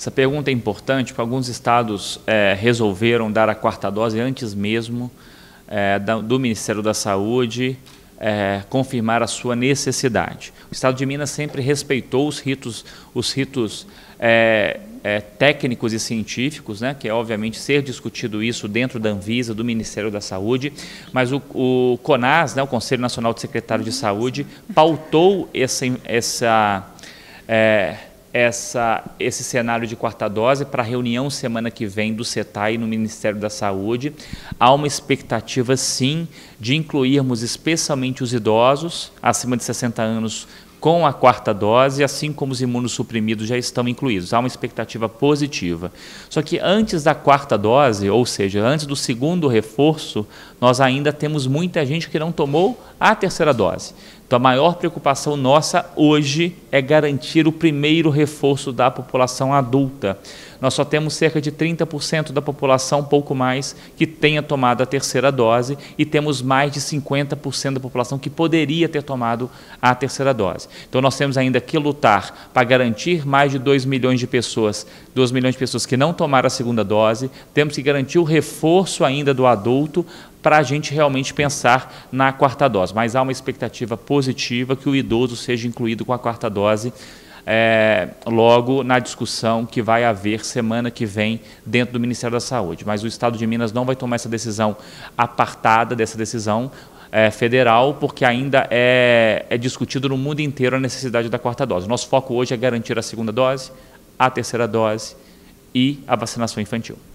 Essa pergunta é importante porque alguns estados é, resolveram dar a quarta dose antes mesmo é, do Ministério da Saúde é, confirmar a sua necessidade. O estado de Minas sempre respeitou os ritos, os ritos é, é, técnicos e científicos, né, que é obviamente ser discutido isso dentro da Anvisa, do Ministério da Saúde, mas o, o CONAS, né, o Conselho Nacional de Secretários de Saúde, pautou essa, essa é, essa, esse cenário de quarta dose para a reunião semana que vem do CETAI no Ministério da Saúde. Há uma expectativa, sim, de incluirmos especialmente os idosos acima de 60 anos com a quarta dose, assim como os imunossuprimidos já estão incluídos. Há uma expectativa positiva. Só que antes da quarta dose, ou seja, antes do segundo reforço, nós ainda temos muita gente que não tomou a terceira dose. Então, a maior preocupação nossa hoje é garantir o primeiro reforço da população adulta. Nós só temos cerca de 30% da população, pouco mais, que tenha tomado a terceira dose e temos mais de 50% da população que poderia ter tomado a terceira dose. Então nós temos ainda que lutar para garantir mais de 2 milhões de pessoas, 2 milhões de pessoas que não tomaram a segunda dose, temos que garantir o reforço ainda do adulto para a gente realmente pensar na quarta dose. Mas há uma expectativa positiva que o idoso seja incluído com a quarta dose é, logo na discussão que vai haver semana que vem dentro do Ministério da Saúde. Mas o Estado de Minas não vai tomar essa decisão apartada dessa decisão é, federal, porque ainda é, é discutido no mundo inteiro a necessidade da quarta dose. Nosso foco hoje é garantir a segunda dose, a terceira dose e a vacinação infantil.